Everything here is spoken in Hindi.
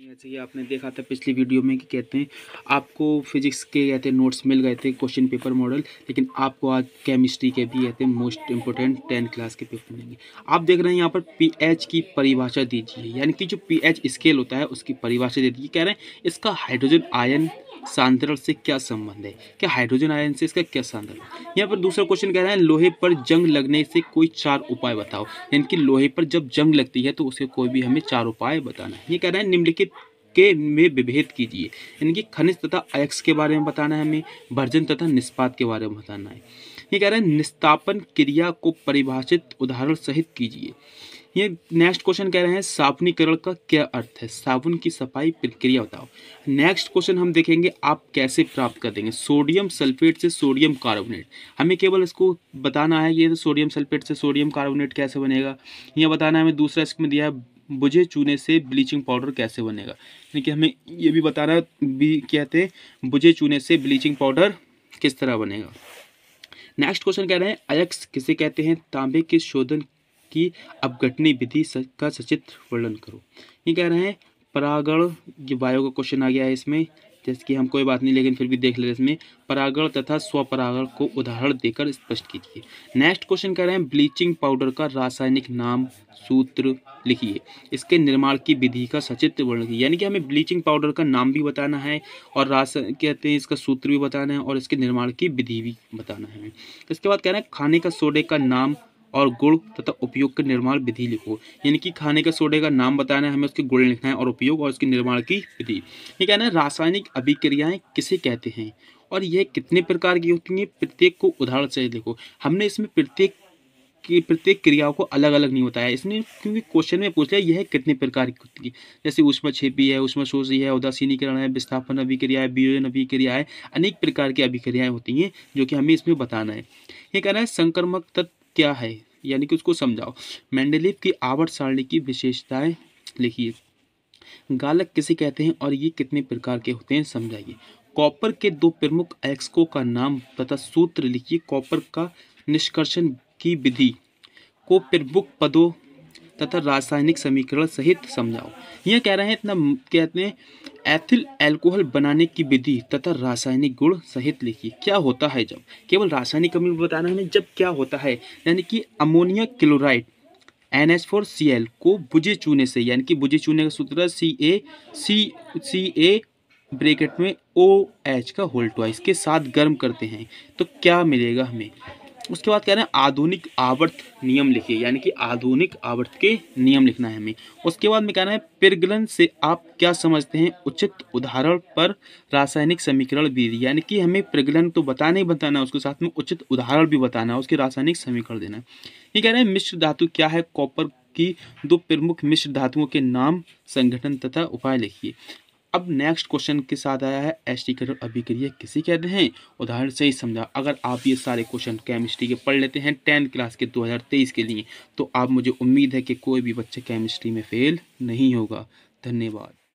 जैसे कि आपने देखा था पिछली वीडियो में कि कहते हैं आपको फिजिक्स के कहते हैं नोट्स मिल गए थे क्वेश्चन पेपर मॉडल लेकिन आपको आज केमिस्ट्री के भी कहते हैं मोस्ट इंपॉर्टेंट टेंथ क्लास के पेपर मिलेंगे आप देख रहे हैं यहाँ पर पीएच की परिभाषा दीजिए यानी कि जो पीएच स्केल होता है उसकी परिभाषा दे दीजिए कह रहे हैं इसका हाइड्रोजन आयन सांद्रण से क्या संबंध है क्या हाइड्रोजन आयन से इसका क्या सांद्रण है यहाँ पर दूसरा क्वेश्चन कह रहा है लोहे पर जंग लगने से कोई चार उपाय बताओ यानी कि लोहे पर जब जंग लगती है तो उसे कोई भी हमें चार उपाय बताना है ये कह रहा है निम्नलिखित के में विभेद कीजिए यानी कि खनिज तथा अयक्स के बारे में बताना है हमें भर्जन तथा निष्पात के बारे में बताना है ये कह रहे हैं निस्तापन क्रिया को परिभाषित उदाहरण सहित कीजिए ये नेक्स्ट क्वेश्चन कह रहे हैं साबुनीकरण का क्या अर्थ है साबुन की सफाई प्रक्रिया बताओ नेक्स्ट क्वेश्चन हम देखेंगे आप कैसे प्राप्त कर देंगे सोडियम सल्फेट से सोडियम कार्बोनेट हमें केवल इसको बताना है ये तो सोडियम सल्फेट से सोडियम कार्बोनेट कैसे बनेगा यह बताना है हमें दूसरा इसमें दिया है बुझे चूने से ब्लीचिंग पाउडर कैसे बनेगा यानी कि हमें ये भी बताना भी कहते हैं बुझे चूने से ब्लीचिंग पाउडर किस तरह बनेगा नेक्स्ट क्वेश्चन कह रहे हैं अयक्स किसे कहते हैं तांबे के शोधन की अपघटनी विधि का सचित्र वर्णन करो ये कह रहे हैं परागण वायु का क्वेश्चन आ गया है इसमें जैसे कि हम कोई बात नहीं लेकिन फिर भी देख ले इसमें परागण तथा स्वपरागण को उदाहरण देकर स्पष्ट कीजिए नेक्स्ट क्वेश्चन कह रहे हैं ब्लीचिंग पाउडर का रासायनिक नाम सूत्र लिखिए इसके निर्माण की विधि का सचित्र वर्णन कीजिए यानी कि हमें ब्लीचिंग पाउडर का नाम भी बताना है और रास कहते हैं इसका सूत्र भी बताना है और इसके निर्माण की विधि भी बताना है इसके बाद कह रहे हैं खाने का सोडे का नाम और गुण तथा उपयोग का निर्माण विधि लिखो यानी कि खाने के सोडे का नाम बताना है हमें उसके गुण लिखना है और उपयोग और उसके निर्माण की विधि ये कहना है रासायनिक अभिक्रियाएं किसे कहते हैं और यह कितने प्रकार की होती हैं प्रत्येक को उदाहरण से लिखो हमने इसमें प्रत्येक की प्रत्येक क्रियाओं को अलग अलग नहीं बताया इसने क्योंकि क्वेश्चन में पूछ लिया यह कितने प्रकार की होती है जैसे उष्मा छेपी है उष्मा शोषी है उदासीनीकरण है विस्थापन अभिक्रिया है वियोजन अभिक्रिया है अनेक प्रकार की अभिक्रियाएं होती हैं जो कि हमें इसमें बताना है ये कहना है संक्रमक तत्व क्या है यानी कि उसको समझाओ मैंडलेव की आवर्त सारणी की विशेषताएं लिखिए गालक किसे कहते हैं और ये कितने प्रकार के होते हैं समझाइए कॉपर के दो प्रमुख एक्सको का नाम तथा सूत्र लिखिए कॉपर का निष्कर्षण की विधि को प्रमुख पदों तथा रासायनिक समीकरण सहित समझाओ यह कह रहे हैं इतना कहते हैं एथिल एल्कोहल बनाने की विधि तथा रासायनिक गुण सहित लिखिए क्या होता है जब केवल रासायनिक कमी बताना है जब क्या होता है यानी कि ammonia chloride N H four C L को बुझे चूने से यानी कि बुझे चूने का सूत्र सी ए सी सी ए ब्रेकेट में ओ एच का होल्टवा इसके साथ गर्म करते हैं तो क्या मिलेगा हमें उसके बाद कह रहे हैं आधुनिक आवर्त नियम लिखिए यानी कि आधुनिक आवर्त के नियम लिखना है हमें उसके बाद में कह रहे हैं पिरगलन से आप क्या समझते हैं उचित उदाहरण पर रासायनिक समीकरण भी यानी कि हमें प्रगलन तो बताना ही बताना है उसके साथ में उचित उदाहरण भी बताना है उसके रासायनिक समीकरण देना ये कह रहे हैं मिश्र धातु क्या है कॉपर की दो प्रमुख मिश्र धातुओं के नाम संगठन तथा उपाय लिखिए अब नेक्स्ट क्वेश्चन के साथ आया है एस्टिकेटर अभिक्रिया किसे कहते हैं उदाहरण से ही समझा अगर आप ये सारे क्वेश्चन केमिस्ट्री के पढ़ लेते हैं टेंथ क्लास के 2023 के लिए तो आप मुझे उम्मीद है कि कोई भी बच्चा केमिस्ट्री में फेल नहीं होगा धन्यवाद